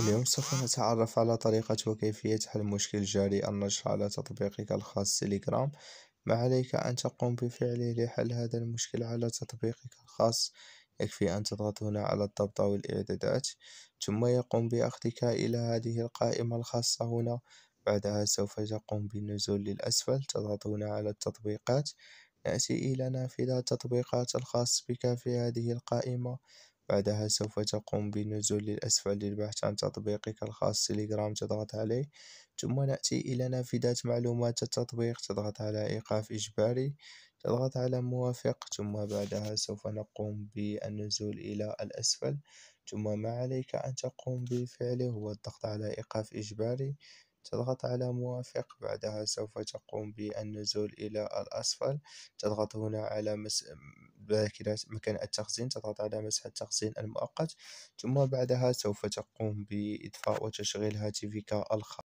اليوم سوف نتعرف على طريقة وكيفية حل مشكل جاري النشر على تطبيقك الخاص تليجرام ما عليك أن تقوم بفعله لحل هذا المشكل على تطبيقك الخاص يكفي أن تضغط هنا على الضبط أو الإعدادات ثم يقوم بأخذك إلى هذه القائمة الخاصة هنا بعدها سوف تقوم بالنزول للأسفل تضغط هنا على التطبيقات نأتي إلى نافذة التطبيقات الخاص بك في هذه القائمة بعدها سوف تقوم بالنزول للأسفل للبحث عن تطبيقك الخاص تليجرام تضغط عليه ثم نأتي إلى نافذة معلومات التطبيق تضغط على إيقاف إجباري تضغط على موافق ثم بعدها سوف نقوم بالنزول إلى الأسفل ثم ما عليك أن تقوم بفعله هو الضغط على إيقاف إجباري تضغط على موافق بعدها سوف تقوم بالنزول إلى الأسفل تضغط هنا على مس... مكان التخزين تضغط على مسح التخزين المؤقت ثم بعدها سوف تقوم بإطفاء وتشغيل هاتفك الخاص